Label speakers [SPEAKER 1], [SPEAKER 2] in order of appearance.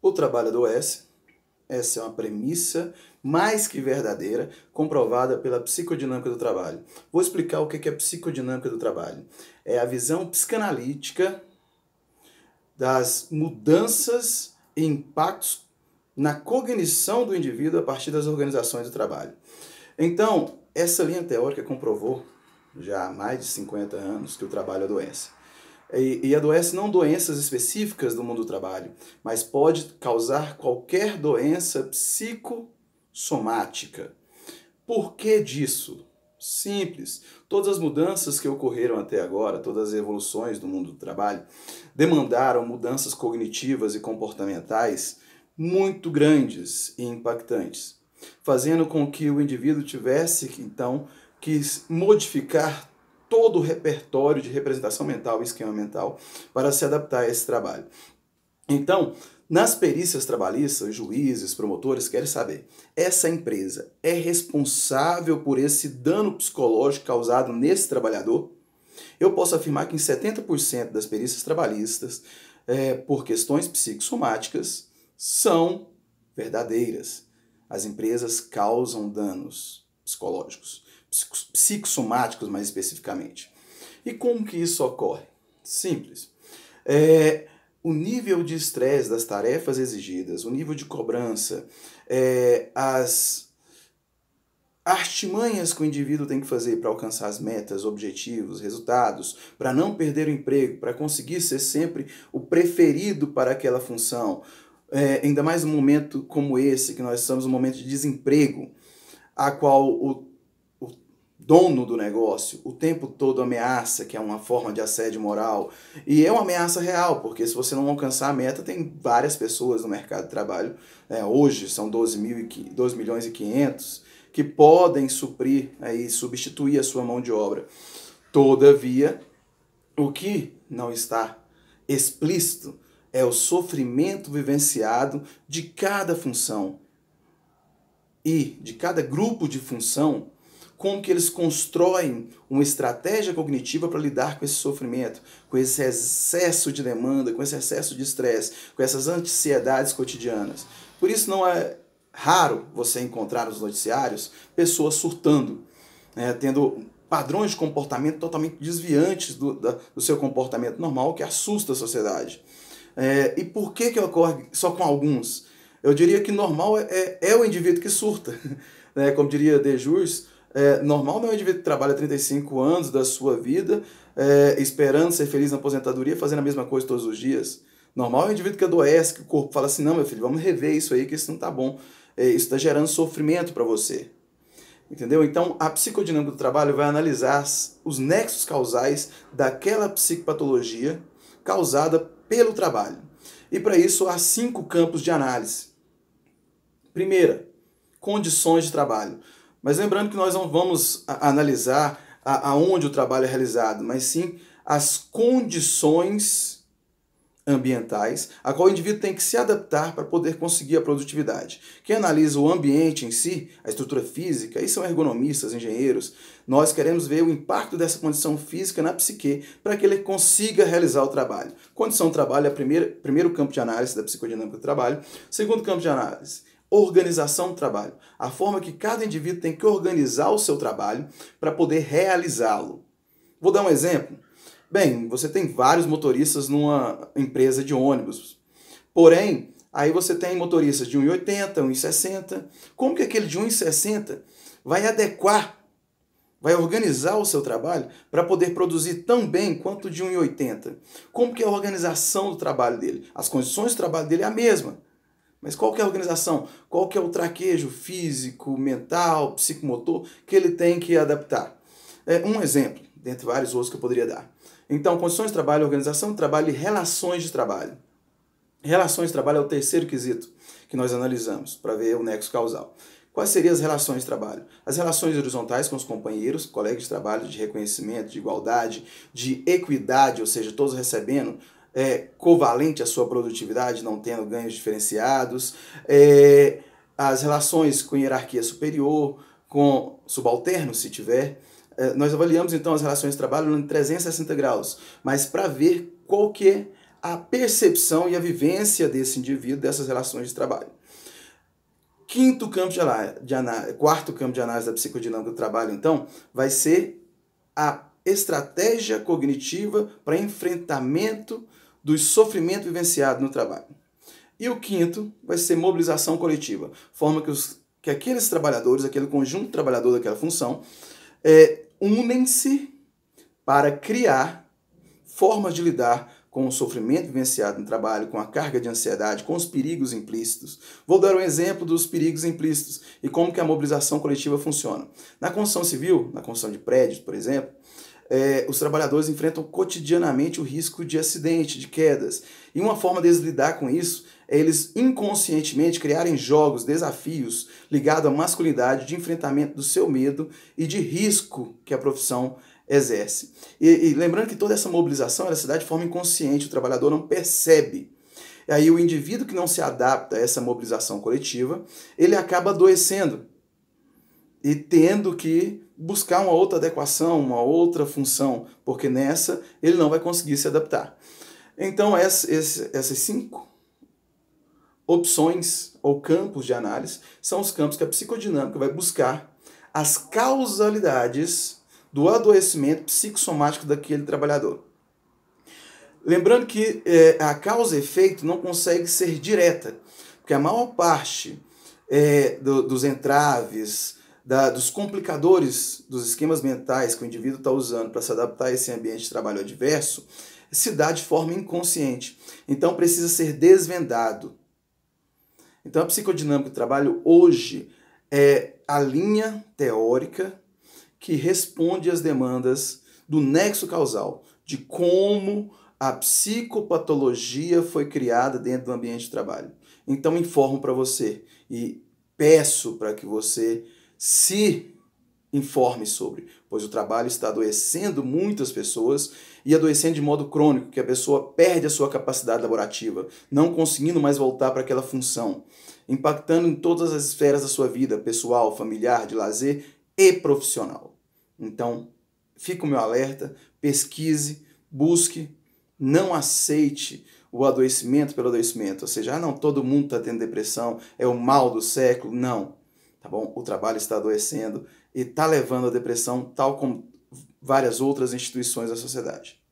[SPEAKER 1] o trabalho adoece. Essa é uma premissa mais que verdadeira, comprovada pela psicodinâmica do trabalho. Vou explicar o que é psicodinâmica do trabalho. É a visão psicanalítica das mudanças e impactos na cognição do indivíduo a partir das organizações do trabalho. Então, essa linha teórica comprovou já há mais de 50 anos que o trabalho adoece. É e, e adoece não doenças específicas do mundo do trabalho, mas pode causar qualquer doença psicossomática. Por que disso? Simples. Todas as mudanças que ocorreram até agora, todas as evoluções do mundo do trabalho, demandaram mudanças cognitivas e comportamentais muito grandes e impactantes, fazendo com que o indivíduo tivesse, então, que modificar todo o repertório de representação mental e esquema mental para se adaptar a esse trabalho. Então, nas perícias trabalhistas, juízes, promotores querem saber: essa empresa é responsável por esse dano psicológico causado nesse trabalhador? Eu posso afirmar que em 70% das perícias trabalhistas, é, por questões psicossomáticas, são verdadeiras. As empresas causam danos psicológicos psicossomáticos mais especificamente. E como que isso ocorre? Simples. É, o nível de estresse das tarefas exigidas, o nível de cobrança, é, as artimanhas que o indivíduo tem que fazer para alcançar as metas, objetivos, resultados, para não perder o emprego, para conseguir ser sempre o preferido para aquela função, é, ainda mais num momento como esse, que nós estamos num momento de desemprego, a qual o dono do negócio o tempo todo ameaça, que é uma forma de assédio moral. E é uma ameaça real, porque se você não alcançar a meta, tem várias pessoas no mercado de trabalho, né, hoje são 12, mil e, 12 milhões e 500, que podem suprir né, e substituir a sua mão de obra. Todavia, o que não está explícito é o sofrimento vivenciado de cada função e de cada grupo de função como que eles constroem uma estratégia cognitiva para lidar com esse sofrimento, com esse excesso de demanda, com esse excesso de estresse, com essas ansiedades cotidianas. Por isso não é raro você encontrar nos noticiários pessoas surtando, né, tendo padrões de comportamento totalmente desviantes do, da, do seu comportamento normal que assusta a sociedade. É, e por que, que ocorre só com alguns? Eu diria que normal é, é, é o indivíduo que surta. Né? Como diria De Jus é, normal não é indivíduo trabalha 35 anos da sua vida é, esperando ser feliz na aposentadoria, fazendo a mesma coisa todos os dias. Normal é o indivíduo que adoece, que o corpo fala assim: não, meu filho, vamos rever isso aí, que isso não tá bom. É, isso está gerando sofrimento para você. Entendeu? Então, a psicodinâmica do trabalho vai analisar os nexos causais daquela psicopatologia causada pelo trabalho. E para isso, há cinco campos de análise. Primeira, condições de trabalho. Mas lembrando que nós não vamos analisar aonde o trabalho é realizado, mas sim as condições ambientais a qual o indivíduo tem que se adaptar para poder conseguir a produtividade. Quem analisa o ambiente em si, a estrutura física, aí são ergonomistas, engenheiros, nós queremos ver o impacto dessa condição física na psique para que ele consiga realizar o trabalho. Condição do trabalho é o primeiro, primeiro campo de análise da psicodinâmica do trabalho. Segundo campo de análise organização do trabalho, a forma que cada indivíduo tem que organizar o seu trabalho para poder realizá-lo. Vou dar um exemplo. Bem, você tem vários motoristas numa empresa de ônibus. Porém, aí você tem motoristas de 1,80, 1,60. Como que aquele de 1,60 vai adequar vai organizar o seu trabalho para poder produzir tão bem quanto de 1,80. Como que é a organização do trabalho dele? As condições do trabalho dele é a mesma, mas qual que é a organização? Qual que é o traquejo físico, mental, psicomotor que ele tem que adaptar? É um exemplo, dentre vários outros que eu poderia dar. Então, condições de trabalho, organização de trabalho e relações de trabalho. Relações de trabalho é o terceiro quesito que nós analisamos para ver o nexo causal. Quais seriam as relações de trabalho? As relações horizontais com os companheiros, colegas de trabalho, de reconhecimento, de igualdade, de equidade, ou seja, todos recebendo é, covalente à sua produtividade, não tendo ganhos diferenciados, é, as relações com hierarquia superior, com subalterno, se tiver. É, nós avaliamos então as relações de trabalho em 360 graus, mas para ver qual que é a percepção e a vivência desse indivíduo dessas relações de trabalho. Quinto campo de análise, quarto campo de análise da psicodinâmica do trabalho, então, vai ser a estratégia cognitiva para enfrentamento do sofrimento vivenciado no trabalho. E o quinto vai ser mobilização coletiva, forma que, os, que aqueles trabalhadores, aquele conjunto trabalhador daquela função, é, unem-se para criar formas de lidar com o sofrimento vivenciado no trabalho, com a carga de ansiedade, com os perigos implícitos. Vou dar um exemplo dos perigos implícitos e como que a mobilização coletiva funciona. Na construção civil, na construção de prédios, por exemplo, é, os trabalhadores enfrentam cotidianamente o risco de acidente, de quedas. E uma forma deles lidar com isso é eles inconscientemente criarem jogos, desafios ligados à masculinidade, de enfrentamento do seu medo e de risco que a profissão exerce. E, e lembrando que toda essa mobilização ela se dá de forma inconsciente, o trabalhador não percebe. E aí o indivíduo que não se adapta a essa mobilização coletiva, ele acaba adoecendo e tendo que buscar uma outra adequação, uma outra função, porque nessa ele não vai conseguir se adaptar. Então, essas cinco opções ou campos de análise são os campos que a psicodinâmica vai buscar as causalidades do adoecimento psicossomático daquele trabalhador. Lembrando que é, a causa efeito não consegue ser direta, porque a maior parte é, do, dos entraves, da, dos complicadores dos esquemas mentais que o indivíduo está usando para se adaptar a esse ambiente de trabalho adverso se dá de forma inconsciente. Então precisa ser desvendado. Então a psicodinâmica do trabalho hoje é a linha teórica que responde às demandas do nexo causal, de como a psicopatologia foi criada dentro do ambiente de trabalho. Então informo para você e peço para que você se informe sobre, pois o trabalho está adoecendo muitas pessoas e adoecendo de modo crônico, que a pessoa perde a sua capacidade laborativa, não conseguindo mais voltar para aquela função, impactando em todas as esferas da sua vida, pessoal, familiar, de lazer e profissional. Então, fica o meu alerta, pesquise, busque, não aceite o adoecimento pelo adoecimento, ou seja, ah, não, todo mundo está tendo depressão, é o mal do século, não tá bom? O trabalho está adoecendo e está levando à depressão, tal como várias outras instituições da sociedade.